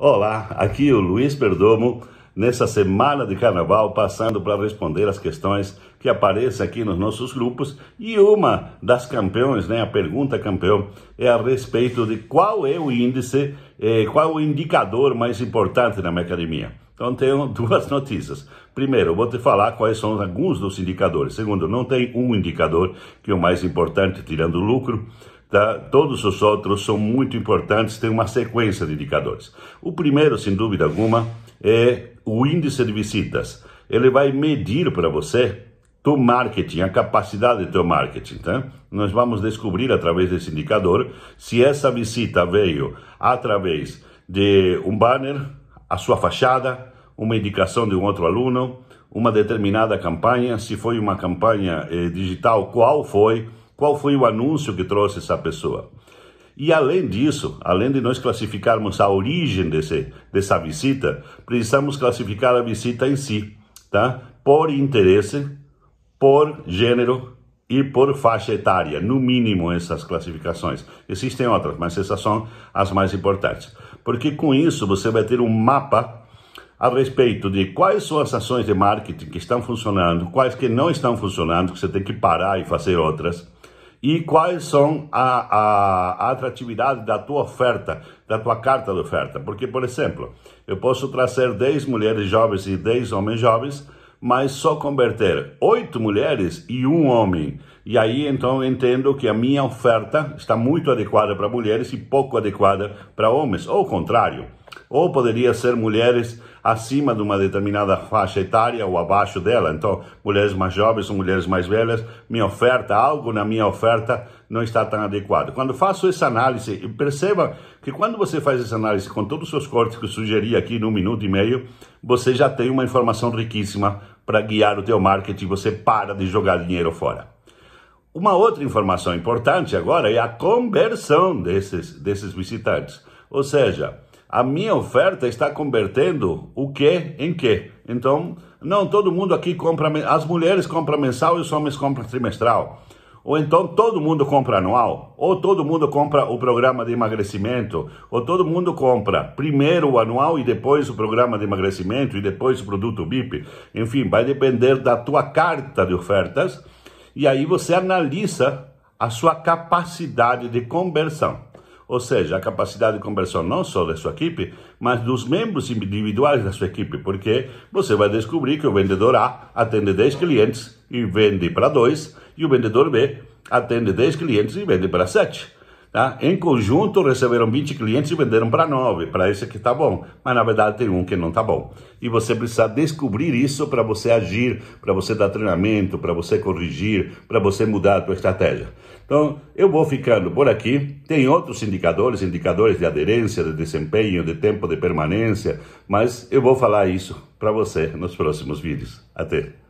Olá, aqui é o Luiz Perdomo, nessa semana de carnaval, passando para responder as questões que aparecem aqui nos nossos grupos. E uma das campeões, né, a pergunta campeão, é a respeito de qual é o índice, eh, qual o indicador mais importante na minha academia. Então tenho duas notícias. Primeiro, vou te falar quais são alguns dos indicadores. Segundo, não tem um indicador que é o mais importante, tirando o lucro. Tá? Todos os outros são muito importantes, tem uma sequência de indicadores. O primeiro, sem dúvida alguma, é o índice de visitas. Ele vai medir para você do marketing, a capacidade do teu marketing, tá? Nós vamos descobrir através desse indicador se essa visita veio através de um banner, a sua fachada, uma indicação de um outro aluno, uma determinada campanha, se foi uma campanha eh, digital, qual foi, qual foi o anúncio que trouxe essa pessoa? E além disso, além de nós classificarmos a origem desse, dessa visita, precisamos classificar a visita em si, tá? Por interesse, por gênero e por faixa etária, no mínimo essas classificações. Existem outras, mas essas são as mais importantes. Porque com isso você vai ter um mapa a respeito de quais são as ações de marketing que estão funcionando, quais que não estão funcionando, que você tem que parar e fazer outras e quais são a, a, a atratividade da tua oferta, da tua carta de oferta. Porque, por exemplo, eu posso trazer 10 mulheres jovens e 10 homens jovens, mas só converter oito mulheres e um homem. E aí então eu entendo que a minha oferta está muito adequada para mulheres e pouco adequada para homens, ou o contrário ou poderia ser mulheres acima de uma determinada faixa etária ou abaixo dela. Então, mulheres mais jovens ou mulheres mais velhas, minha oferta, algo na minha oferta não está tão adequado. Quando faço essa análise, perceba que quando você faz essa análise com todos os seus cortes que eu sugeri aqui num minuto e meio, você já tem uma informação riquíssima para guiar o teu marketing, você para de jogar dinheiro fora. Uma outra informação importante agora é a conversão desses, desses visitantes. Ou seja, a minha oferta está convertendo o que em que. Então, não todo mundo aqui compra, as mulheres compram mensal e os homens compram trimestral. Ou então todo mundo compra anual, ou todo mundo compra o programa de emagrecimento, ou todo mundo compra primeiro o anual e depois o programa de emagrecimento e depois o produto BIP. Enfim, vai depender da tua carta de ofertas e aí você analisa a sua capacidade de conversão ou seja, a capacidade de conversão não só da sua equipe, mas dos membros individuais da sua equipe, porque você vai descobrir que o vendedor A atende 10 clientes e vende para 2, e o vendedor B atende 10 clientes e vende para 7. Tá? Em conjunto, receberam 20 clientes e venderam para 9. Para esse que está bom, mas na verdade tem um que não está bom. E você precisa descobrir isso para você agir, para você dar treinamento, para você corrigir, para você mudar a sua estratégia. Então, eu vou ficando por aqui. Tem outros indicadores, indicadores de aderência, de desempenho, de tempo de permanência, mas eu vou falar isso para você nos próximos vídeos. Até!